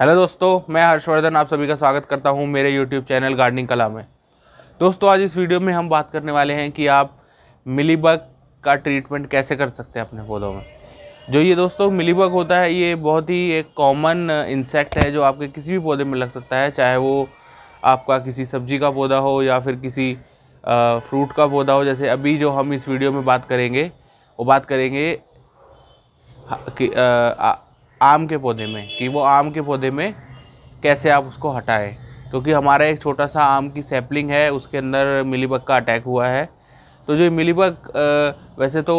hello दोस्तों मैं हर्षवर्धन आप सभी का स्वागत करता हूं मेरे यूट्यूब चैनल गार्डनिंग कला में दोस्तों आज इस वीडियो में हम बात करने वाले हैं कि आप मिलीबग का ट्रीटमेंट कैसे कर सकते हैं अपने पौधों में जो ये दोस्तों मिलीबग होता है ये बहुत ही एक कॉमन इंसेक्ट uh, है जो आपके किसी भी पौधे में लग सकता है चाहे वो आपका किसी सब्जी का पौधा हो या फिर किसी फ्रूट uh, का पौधा हो जैसे अभी जो हम इस वीडियो में बात करेंगे वो बात करेंगे हाँ, कि, uh, आ, आ, आम के पौधे में कि वो आम के पौधे में कैसे आप उसको हटाएं क्योंकि तो हमारा एक छोटा सा आम की सैपलिंग है उसके अंदर मिलीबग का अटैक हुआ है तो जो मिलीबग वैसे तो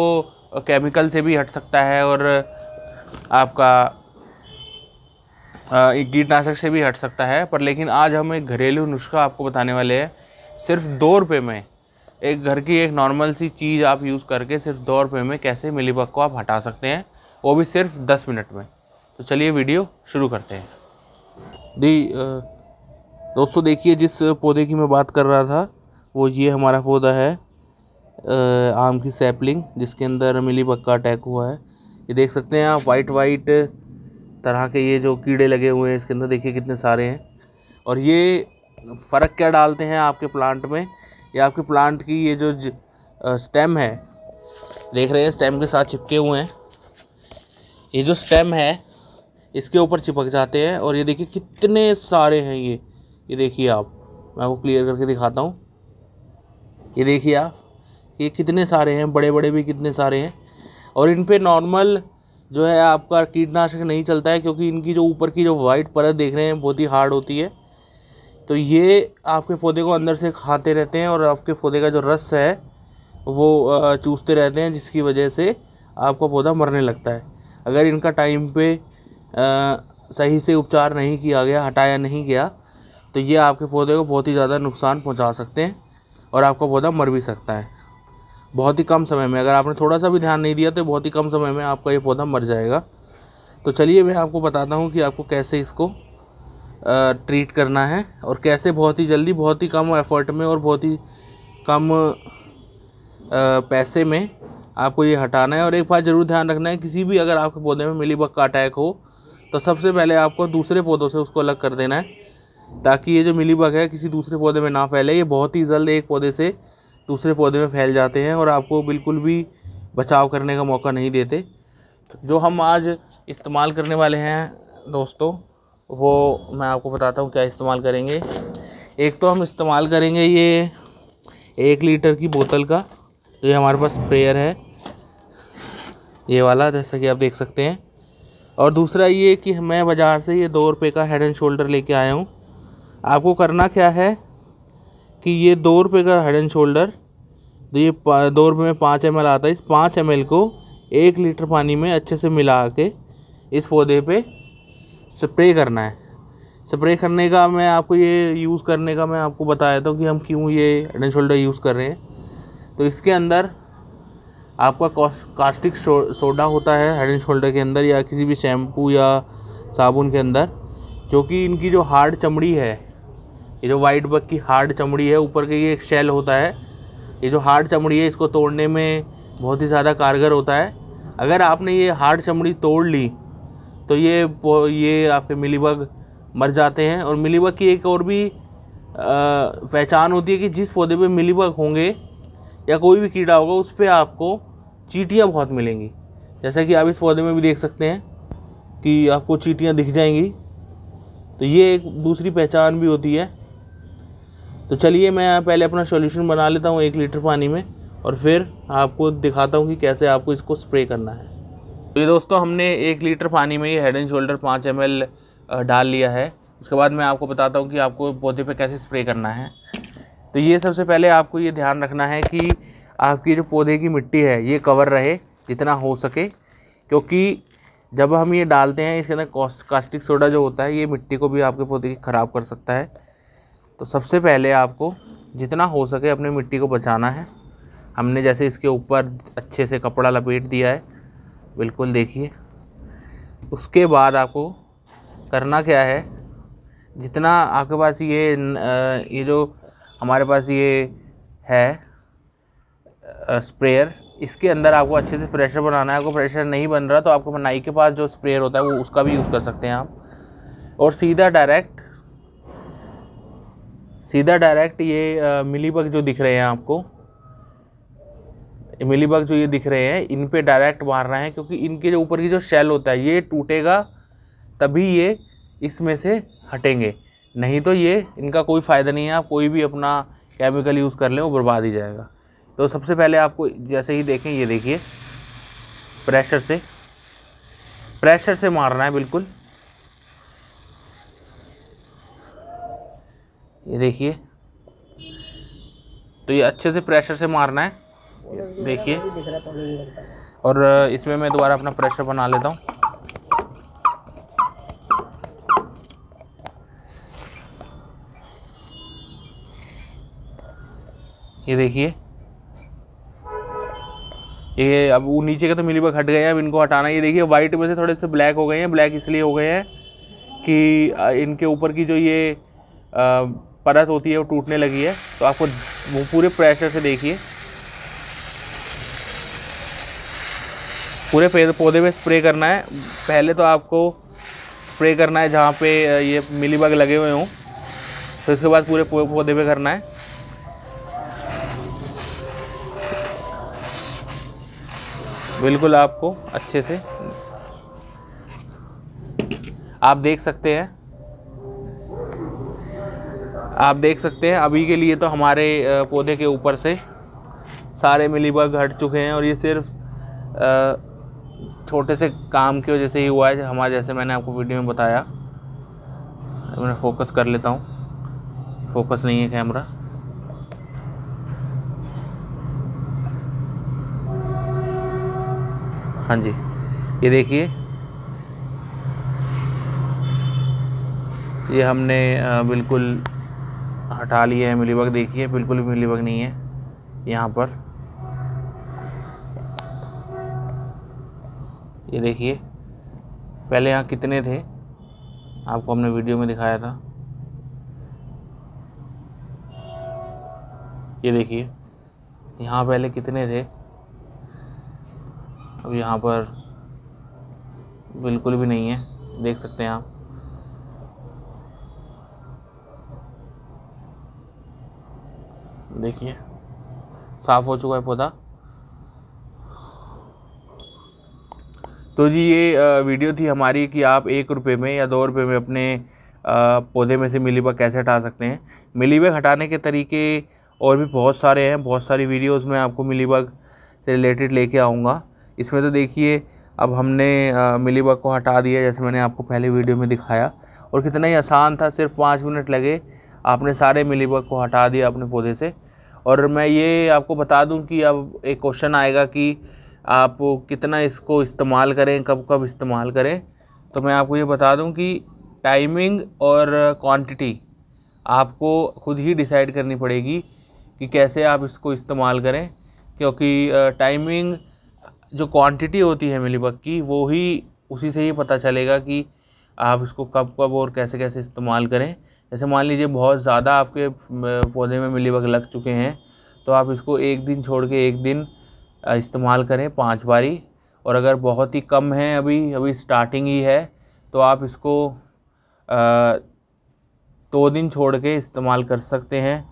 केमिकल से भी हट सकता है और आपका कीटनाशक से भी हट सकता है पर लेकिन आज हम एक घरेलू नुस्खा आपको बताने वाले हैं सिर्फ दो रुपये में एक घर की एक नॉर्मल सी चीज़ आप यूज़ करके सिर्फ दो रुपये में कैसे मिलीबग को आप हटा सकते हैं वो भी सिर्फ दस मिनट में तो चलिए वीडियो शुरू करते हैं दी दोस्तों देखिए जिस पौधे की मैं बात कर रहा था वो ये हमारा पौधा है आम की सैपलिंग जिसके अंदर मिली पक्का अटैक हुआ है ये देख सकते हैं आप वाइट वाइट तरह के ये जो कीड़े लगे हुए हैं इसके अंदर देखिए कितने सारे हैं और ये फ़र्क क्या डालते हैं आपके प्लांट में ये आपके प्लांट की ये जो ज, आ, स्टेम है देख रहे हैं स्टेम के साथ चिपके हुए हैं ये जो स्टेम है इसके ऊपर चिपक जाते हैं और ये देखिए कितने सारे हैं ये ये देखिए आप मैं आपको क्लियर करके दिखाता हूँ ये देखिए आप ये कितने सारे हैं बड़े बड़े भी कितने सारे हैं और इन पर नॉर्मल जो है आपका कीटनाशक नहीं चलता है क्योंकि इनकी जो ऊपर की जो वाइट परत देख रहे हैं बहुत ही हार्ड होती है तो ये आपके पौधे को अंदर से खाते रहते हैं और आपके पौधे का जो रस है वो चूसते रहते हैं जिसकी वजह से आपका पौधा मरने लगता है अगर इनका टाइम पे सही से उपचार नहीं किया गया हटाया नहीं गया तो ये आपके पौधे को बहुत ही ज़्यादा नुकसान पहुंचा सकते हैं और आपका पौधा मर भी सकता है बहुत ही कम समय में अगर आपने थोड़ा सा भी ध्यान नहीं दिया तो बहुत ही कम समय में आपका ये पौधा मर जाएगा तो चलिए मैं आपको बताता हूँ कि आपको कैसे इसको ट्रीट करना है और कैसे बहुत ही जल्दी बहुत ही कम एफर्ट में और बहुत ही कम पैसे में आपको ये हटाना है और एक बात ज़रूर ध्यान रखना है किसी भी अगर आपके पौधे में मिलीबग का अटैक हो तो सबसे पहले आपको दूसरे पौधों से उसको अलग कर देना है ताकि ये जो मिली है किसी दूसरे पौधे में ना फैले ये बहुत ही जल्द एक पौधे से दूसरे पौधे में फैल जाते हैं और आपको बिल्कुल भी बचाव करने का मौका नहीं देते जो हम आज इस्तेमाल करने वाले हैं दोस्तों वो मैं आपको बताता हूँ क्या इस्तेमाल करेंगे एक तो हम इस्तेमाल करेंगे ये एक लीटर की बोतल का ये हमारे पास स्प्रेयर है ये वाला जैसा कि आप देख सकते हैं और दूसरा ये कि मैं बाज़ार से ये दो रुपये का हेड एंड शोल्डर लेके आया हूँ आपको करना क्या है कि ये दो रुपये का हेड एंड शोल्डर तो ये दो रुपये में पाँच एम आता है इस पाँच एम को एक लीटर पानी में अच्छे से मिला के इस पौधे पे स्प्रे करना है स्प्रे करने का मैं आपको ये यूज़ करने का मैं आपको बताया था कि हम क्यों ये हेड एंड शोल्डर यूज़ कर रहे हैं तो इसके अंदर आपका कास्टिक सोडा होता है हेड एंड शोल्डर के अंदर या किसी भी शैम्पू या साबुन के अंदर जो कि इनकी जो हार्ड चमड़ी है ये जो वाइट बग की हार्ड चमड़ी है ऊपर के ये एक शेल होता है ये जो हार्ड चमड़ी है इसको तोड़ने में बहुत ही ज़्यादा कारगर होता है अगर आपने ये हार्ड चमड़ी तोड़ ली तो ये ये आपके मिलीबग मर जाते हैं और मिलीबग की एक और भी पहचान होती है कि जिस पौधे पे मिलीबग होंगे या कोई भी कीड़ा होगा उस पर आपको चीटियाँ बहुत मिलेंगी जैसा कि आप इस पौधे में भी देख सकते हैं कि आपको चीटियाँ दिख जाएंगी तो ये एक दूसरी पहचान भी होती है तो चलिए मैं पहले अपना सॉल्यूशन बना लेता हूँ एक लीटर पानी में और फिर आपको दिखाता हूँ कि कैसे आपको इसको स्प्रे करना है तो ये दोस्तों हमने एक लीटर पानी में ये हेड एंड शोल्डर पाँच एम डाल लिया है उसके बाद मैं आपको बताता हूँ कि आपको पौधे पे कैसे स्प्रे करना है तो ये सबसे पहले आपको ये ध्यान रखना है कि आपकी जो पौधे की मिट्टी है ये कवर रहे जितना हो सके क्योंकि जब हम ये डालते हैं इसके अंदर कास्टिक सोडा जो होता है ये मिट्टी को भी आपके पौधे की ख़राब कर सकता है तो सबसे पहले आपको जितना हो सके अपने मिट्टी को बचाना है हमने जैसे इसके ऊपर अच्छे से कपड़ा लपेट दिया है बिल्कुल देखिए उसके बाद आपको करना क्या है जितना आपके पास ये ये जो हमारे पास ये है स्प्रेयर इसके अंदर आपको अच्छे से प्रेशर बनाना है अगर प्रेशर नहीं बन रहा तो आपको नाई के पास जो स्प्रेयर होता है वो उसका भी यूज़ कर सकते हैं आप और सीधा डायरेक्ट सीधा डायरेक्ट ये मिलीबग जो दिख रहे हैं आपको मिलीबग जो ये दिख रहे हैं इन पे डायरेक्ट मार रहे हैं क्योंकि इनके जो ऊपर की जो शेल होता है ये टूटेगा तभी ये इसमें से हटेंगे नहीं तो ये इनका कोई फ़ायदा नहीं है आप कोई भी अपना केमिकल यूज़ कर लें वो बर्बाद ही जाएगा तो सबसे पहले आपको जैसे ही देखें ये देखिए प्रेशर से प्रेशर से मारना है बिल्कुल ये देखिए तो ये अच्छे से प्रेशर से मारना है देखिए और इसमें मैं दोबारा अपना प्रेशर बना लेता हूँ ये देखिए ये अब वो नीचे के तो मिलीबग हट गए हैं अब इनको हटाना ये देखिए वाइट में से थोड़े से ब्लैक हो गए हैं ब्लैक इसलिए हो गए हैं कि इनके ऊपर की जो ये परत होती है वो टूटने लगी है तो आपको वो पूरे प्रेशर से देखिए पूरे पेड़ पौधे में स्प्रे करना है पहले तो आपको स्प्रे करना है जहाँ पे ये मिलीबग लगे हुए हों तो इसके बाद पूरे पौधे पे करना है बिल्कुल आपको अच्छे से आप देख सकते हैं आप देख सकते हैं अभी के लिए तो हमारे पौधे के ऊपर से सारे मिलीबग हट चुके हैं और ये सिर्फ छोटे से काम की वजह से ही हुआ है हमारे जैसे मैंने आपको वीडियो में बताया मैं फोकस कर लेता हूँ फोकस नहीं है कैमरा हाँ जी ये देखिए ये हमने बिल्कुल हटा लिया है मिलीबग देखिए बिल्कुल भी मिलीबग नहीं है यहाँ पर ये देखिए पहले यहाँ कितने थे आपको हमने वीडियो में दिखाया था ये देखिए यहाँ पहले कितने थे अब यहाँ पर बिल्कुल भी नहीं है देख सकते हैं आप देखिए साफ़ हो चुका है पौधा तो जी ये वीडियो थी हमारी कि आप एक रुपये में या दो रुपये में अपने पौधे में से मिलीबग कैसे हटा सकते हैं मिलीबग हटाने के तरीके और भी बहुत सारे हैं बहुत सारी वीडियोस में आपको मिलीबग से रिलेटेड लेके आऊँगा इसमें तो देखिए अब हमने मिलीबग को हटा दिया जैसे मैंने आपको पहले वीडियो में दिखाया और कितना ही आसान था सिर्फ पाँच मिनट लगे आपने सारे मिलीबग को हटा दिया अपने पौधे से और मैं ये आपको बता दूं कि अब एक क्वेश्चन आएगा कि आप कितना इसको इस्तेमाल करें कब कब इस्तेमाल करें तो मैं आपको ये बता दूं कि टाइमिंग और क्वांटिटी आपको खुद ही डिसाइड करनी पड़ेगी कि कैसे आप इसको इस्तेमाल करें क्योंकि टाइमिंग जो क्वांटिटी होती है मिलीबग की वो ही उसी से ही पता चलेगा कि आप इसको कब कब और कैसे कैसे इस्तेमाल करें जैसे मान लीजिए बहुत ज़्यादा आपके पौधे में मिलीबग लग चुके हैं तो आप इसको एक दिन छोड़ के एक दिन इस्तेमाल करें पाँच बारी और अगर बहुत ही कम है अभी अभी स्टार्टिंग ही है तो आप इसको दो तो दिन छोड़ के इस्तेमाल कर सकते हैं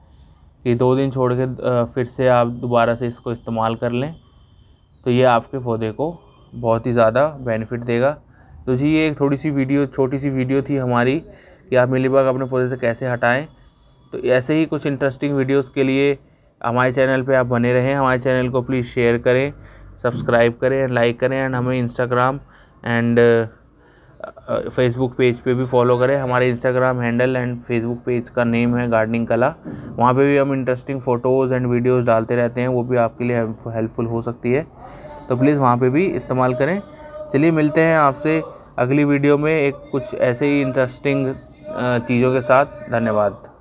कि दो दिन छोड़ के फिर से आप दोबारा से इसको इस्तेमाल कर लें तो ये आपके पौधे को बहुत ही ज़्यादा बेनिफिट देगा तो जी ये एक थोड़ी सी वीडियो छोटी सी वीडियो थी हमारी कि आप बाग अपने पौधे से कैसे हटाएं तो ऐसे ही कुछ इंटरेस्टिंग वीडियोस के लिए हमारे चैनल पे आप बने रहें हमारे चैनल को प्लीज़ शेयर करें सब्सक्राइब करें लाइक करें एंड हमें इंस्टाग्राम एंड फेसबुक पेज पे भी फॉलो करें हमारे Instagram handle and Facebook page का नेम है गार्डनिंग कला वहाँ पे भी हम इंटरेस्टिंग फ़ोटोज़ एंड वीडियोस डालते रहते हैं वो भी आपके लिए हेल्पफुल हो सकती है तो प्लीज़ वहाँ पे भी इस्तेमाल करें चलिए मिलते हैं आपसे अगली वीडियो में एक कुछ ऐसे ही इंटरेस्टिंग चीज़ों के साथ धन्यवाद